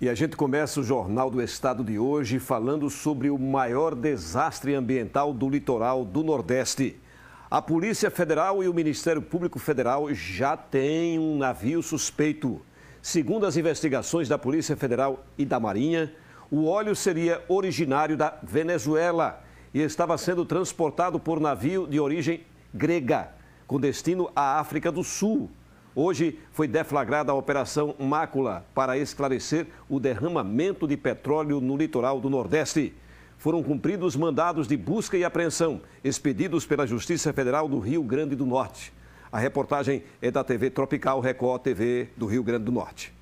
E a gente começa o Jornal do Estado de hoje falando sobre o maior desastre ambiental do litoral do Nordeste. A Polícia Federal e o Ministério Público Federal já têm um navio suspeito. Segundo as investigações da Polícia Federal e da Marinha, o óleo seria originário da Venezuela e estava sendo transportado por navio de origem grega, com destino à África do Sul. Hoje foi deflagrada a Operação Mácula para esclarecer o derramamento de petróleo no litoral do Nordeste. Foram cumpridos mandados de busca e apreensão expedidos pela Justiça Federal do Rio Grande do Norte. A reportagem é da TV Tropical Record TV do Rio Grande do Norte.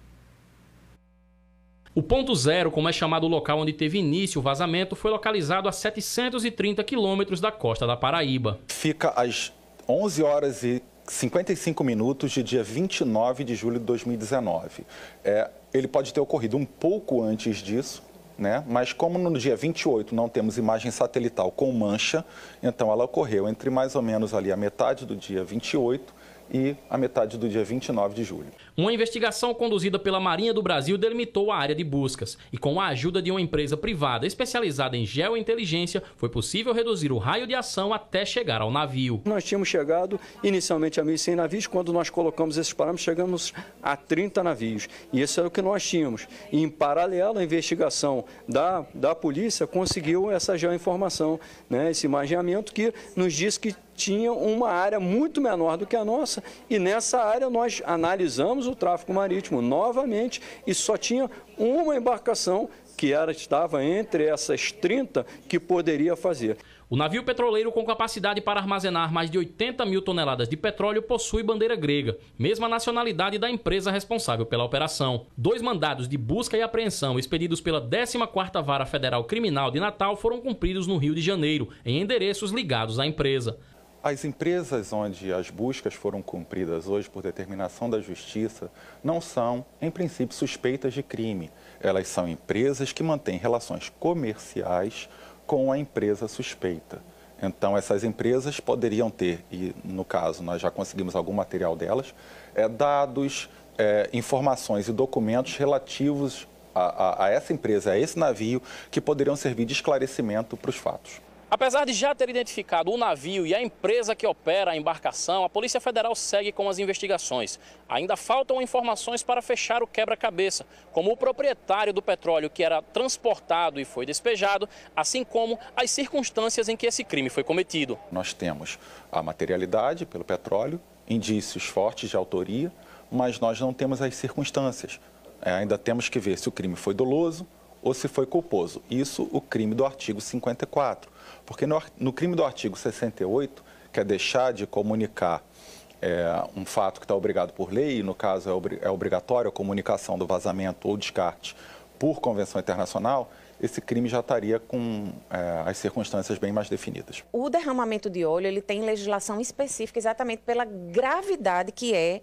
O ponto zero, como é chamado o local onde teve início o vazamento, foi localizado a 730 quilômetros da costa da Paraíba. Fica às 11 horas e 55 minutos de dia 29 de julho de 2019. É, ele pode ter ocorrido um pouco antes disso, né? Mas como no dia 28 não temos imagem satelital com mancha, então ela ocorreu entre mais ou menos ali a metade do dia 28 e a metade do dia 29 de julho. Uma investigação conduzida pela Marinha do Brasil delimitou a área de buscas e com a ajuda de uma empresa privada especializada em geointeligência, foi possível reduzir o raio de ação até chegar ao navio. Nós tínhamos chegado inicialmente a 1.100 navios, quando nós colocamos esses parâmetros, chegamos a 30 navios. E esse era o que nós tínhamos. E, em paralelo, a investigação da, da polícia conseguiu essa geoinformação, né, esse imaginamento que nos diz que tinha uma área muito menor do que a nossa e nessa área nós analisamos o tráfego marítimo novamente e só tinha uma embarcação que era, estava entre essas 30 que poderia fazer. O navio petroleiro com capacidade para armazenar mais de 80 mil toneladas de petróleo possui bandeira grega, mesma nacionalidade da empresa responsável pela operação. Dois mandados de busca e apreensão expedidos pela 14ª Vara Federal Criminal de Natal foram cumpridos no Rio de Janeiro, em endereços ligados à empresa. As empresas onde as buscas foram cumpridas hoje por determinação da Justiça não são, em princípio, suspeitas de crime. Elas são empresas que mantêm relações comerciais com a empresa suspeita. Então, essas empresas poderiam ter, e no caso nós já conseguimos algum material delas, é, dados, é, informações e documentos relativos a, a, a essa empresa, a esse navio, que poderiam servir de esclarecimento para os fatos. Apesar de já ter identificado o navio e a empresa que opera a embarcação, a Polícia Federal segue com as investigações. Ainda faltam informações para fechar o quebra-cabeça, como o proprietário do petróleo que era transportado e foi despejado, assim como as circunstâncias em que esse crime foi cometido. Nós temos a materialidade pelo petróleo, indícios fortes de autoria, mas nós não temos as circunstâncias. É, ainda temos que ver se o crime foi doloso ou se foi culposo. Isso o crime do artigo 54 porque no, no crime do artigo 68, que é deixar de comunicar é, um fato que está obrigado por lei, e no caso é, obri é obrigatório a comunicação do vazamento ou descarte por convenção internacional, esse crime já estaria com é, as circunstâncias bem mais definidas. O derramamento de óleo ele tem legislação específica exatamente pela gravidade que é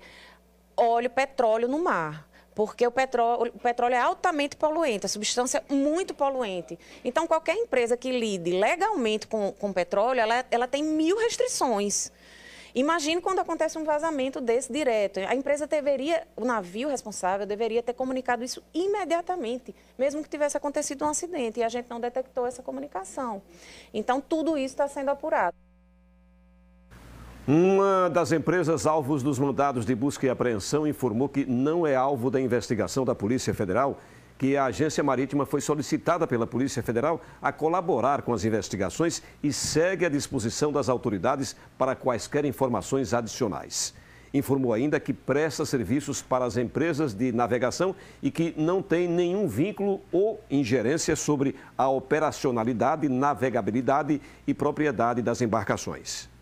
óleo, petróleo no mar porque o petróleo, o petróleo é altamente poluente, a substância é muito poluente. Então, qualquer empresa que lide legalmente com, com petróleo, ela, ela tem mil restrições. Imagine quando acontece um vazamento desse direto. A empresa deveria, o navio responsável deveria ter comunicado isso imediatamente, mesmo que tivesse acontecido um acidente e a gente não detectou essa comunicação. Então, tudo isso está sendo apurado. Uma das empresas alvos dos mandados de busca e apreensão informou que não é alvo da investigação da Polícia Federal, que a agência marítima foi solicitada pela Polícia Federal a colaborar com as investigações e segue à disposição das autoridades para quaisquer informações adicionais. Informou ainda que presta serviços para as empresas de navegação e que não tem nenhum vínculo ou ingerência sobre a operacionalidade, navegabilidade e propriedade das embarcações.